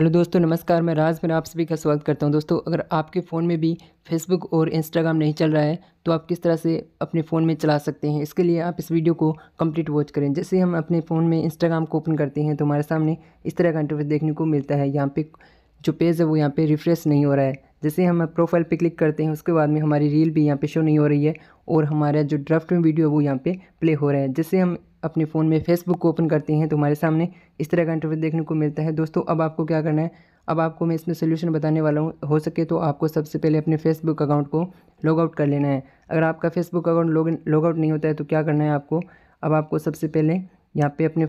hello दोस्तों नमस्कार मैं राज मेरा आप सभी का स्वागत करता हूं दोस्तों अगर आपके फ़ोन में भी फेसबुक और इंस्टाग्राम नहीं चल रहा है तो आप किस तरह से अपने फ़ोन में चला सकते हैं इसके लिए आप इस वीडियो को कंप्लीट वॉच करें जैसे हम अपने फ़ोन में इंस्टाग्राम को ओपन करते हैं तो हमारे सामने इस तरह का इंटरव्यू देखने को मिलता है यहाँ पे जो पेज है वो यहाँ पर रिफ्रेश नहीं हो रहा है जैसे हम प्रोफाइल पर क्लिक करते हैं उसके बाद में हमारी रील भी यहाँ पर शो नहीं हो रही है और हमारा जो ड्राफ्ट में वीडियो है वो यहाँ पर प्ले हो रहा है जैसे हम अपने फ़ोन में फेसबुक को ओपन करते हैं तो हमारे सामने इस तरह का इंटरव्यू देखने को मिलता है दोस्तों अब आपको क्या करना है अब आपको मैं इसमें सोल्यूशन बताने वाला हूँ हो सके तो आपको सबसे पहले अपने फेसबुक अकाउंट को लॉग आउट कर लेना है अगर आपका Facebook account log log out नहीं होता है तो क्या करना है आपको अब आपको सबसे पहले यहाँ पे अपने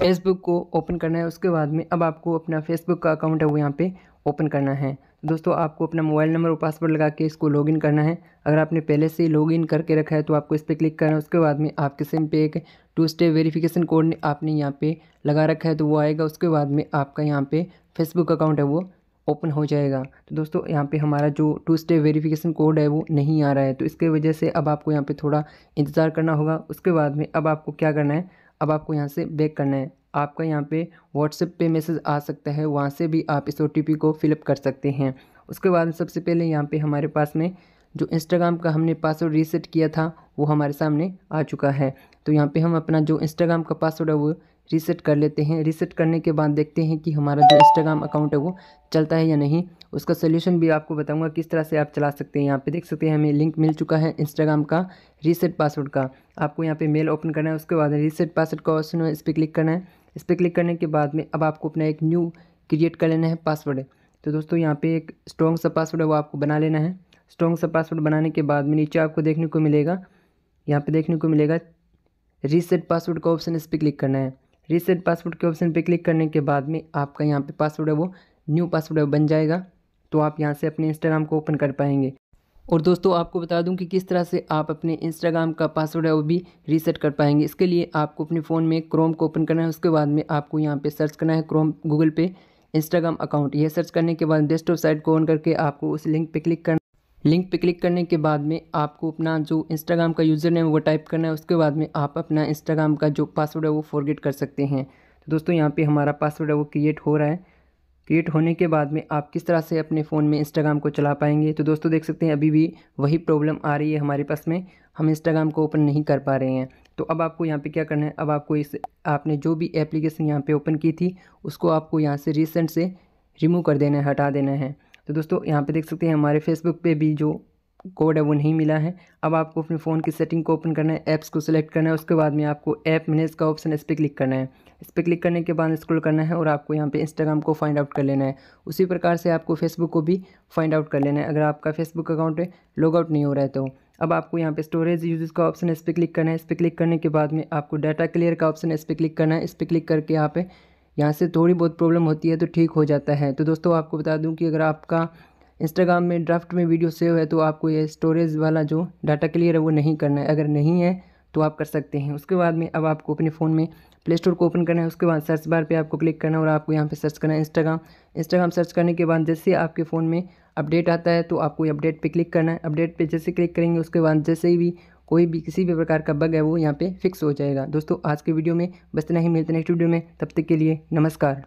फेसबुक को ओपन करना है उसके बाद में अब आपको अपना फेसबुक का अकाउंट है वो यहाँ पे ओपन करना है दोस्तों आपको अपना मोबाइल नंबर और पासवर्ड लगा के इसको लॉगिन करना है अगर आपने पहले से ही लॉगिन करके रखा है तो आपको इस पर क्लिक करना है उसके बाद में आपके सिम पे एक टू स्टेप वेरिफिकेशन कोड आपने यहाँ पे लगा रखा है तो वो आएगा उसके बाद में आपका यहाँ पे फेसबुक अकाउंट है वो ओपन हो जाएगा तो दोस्तों यहाँ पे हमारा जो टू स्टेप वेरिफिकेशन कोड है वो नहीं आ रहा है तो इसके वजह से अब आपको यहाँ पे थोड़ा इंतज़ार करना होगा उसके बाद में अब आपको क्या करना है अब आपको यहाँ से बैक करना है आपका यहाँ पे व्हाट्सएप पे मैसेज आ सकता है वहाँ से भी आप इस ओ को फिलअप कर सकते हैं उसके बाद सबसे पहले यहाँ पे हमारे पास में जो इंस्टाग्राम का हमने पासवर्ड रीसेट किया था वो हमारे सामने आ चुका है तो यहाँ पे हम अपना जो इंस्टाग्राम का पासवर्ड है वो रीसेट कर लेते हैं रीसेट करने के बाद देखते हैं कि हमारा जो इंस्टाग्राम अकाउंट है वो चलता है या नहीं उसका सोल्यूशन भी आपको बताऊँगा किस तरह से आप चला सकते हैं यहाँ पर देख सकते हैं हमें लिंक मिल चुका है इंस्टाग्राम का रीसेट पासवर्ड का आपको यहाँ पर मेल ओपन करना है उसके बाद रीसेट पासवर्ड का ऑप्शन है इस पर क्लिक करना है इस पर क्लिक करने के बाद में अब आपको अपना एक न्यू क्रिएट कर लेना है पासवर्ड तो दोस्तों यहाँ पे एक स्ट्रॉन्ग सा पासवर्ड है वो आपको बना लेना है स्ट्रॉन्ग सा पासवर्ड बनाने के बाद में नीचे आपको देखने को मिलेगा यहाँ पे देखने को मिलेगा रीसेट पासवर्ड का ऑप्शन इस पर क्लिक करना है रीसेट पासवर्ड के ऑप्शन पे क्लिक करने के बाद में आपका यहाँ पे पासवर्ड है वो न्यू पासवर्ड बन जाएगा तो आप यहाँ से अपने इंस्टाग्राम को ओपन कर पाएंगे और दोस्तों आपको बता दूं कि किस तरह से आप अपने इंस्टाग्राम का पासवर्ड है वो भी रीसेट कर पाएंगे इसके लिए आपको अपने फ़ोन में क्रोम को ओपन करना है उसके बाद में आपको यहाँ पे सर्च करना है क्रोम गूगल पे इंस्टाग्राम अकाउंट ये सर्च करने के बाद डेस्कटॉप साइट को ऑन करके आपको उस लिंक पे क्लिक करना लिंक पे क्लिक करने के बाद में आपको अपना जो इंस्टाग्राम का यूज़र नेम वो टाइप करना है उसके बाद में आप अपना इंस्टाग्राम का जो पासवर्ड है वो फॉरगेट कर सकते हैं तो दोस्तों यहाँ पर हमारा पासवर्ड है वो क्रिएट हो रहा है क्रिएट होने के बाद में आप किस तरह से अपने फ़ोन में इंस्टाग्राम को चला पाएंगे तो दोस्तों देख सकते हैं अभी भी वही प्रॉब्लम आ रही है हमारे पास में हम इंस्टाग्राम को ओपन नहीं कर पा रहे हैं तो अब आपको यहाँ पे क्या करना है अब आपको इस आपने जो भी एप्लीकेशन यहाँ पे ओपन की थी उसको आपको यहाँ से रिसेंट से रिमूव कर देना है हटा देना है तो दोस्तों यहाँ पर देख सकते हैं हमारे फेसबुक पर भी जो कोड है वो नहीं मिला है अब आपको अपने फ़ोन की सेटिंग को ओपन करना है ऐप्स को सिलेक्ट करना है उसके बाद में आपको ऐप मैनेज का ऑप्शन इस पर क्लिक करना है इस पर क्लिक करने के बाद स्क्रॉल करना है और आपको यहाँ पे इंस्टाग्राम को फाइंड आउट कर लेना है उसी प्रकार से आपको फेसबुक को भी फाइंड आउट कर लेना है अगर आपका फेसबुक अकाउंट लॉग आउट नहीं हो रहा है तो अब आपको यहाँ पे स्टोरेज यूजेस का ऑप्शन इस पर क्लिक करना है इस पर क्लिक करने के बाद में आपको डाटा क्लियर का ऑप्शन इस पर क्लिक करना है इस पर क्लिक करके यहाँ पे यहाँ से थोड़ी बहुत प्रॉब्लम होती है तो ठीक हो जाता है तो दोस्तों आपको बता दूँ कि अगर आपका इंस्टाग्राम में ड्राफ्ट में वीडियो सेव है तो आपको ये स्टोरेज वाला जो डाटा क्लियर है वो नहीं करना है अगर नहीं है तो आप कर सकते हैं उसके बाद में अब आपको अपने फ़ोन में प्ले स्टोर को ओपन करना है उसके बाद सर्च बार पे आपको क्लिक करना है और आपको यहाँ पे सर्च करना है इंस्टाग्राम इंस्टाग्राम सर्च करने के बाद जैसे आपके फ़ोन में अपडेट आता है तो आपको अपडेट पे क्लिक करना है अपडेट पे जैसे क्लिक करेंगे उसके बाद जैसे भी कोई भी किसी भी प्रकार का बग है वो यहाँ पर फिक्स हो जाएगा दोस्तों आज के वीडियो में बस इतना ही मिलते नेक्स्ट वीडियो में तब तक के लिए नमस्कार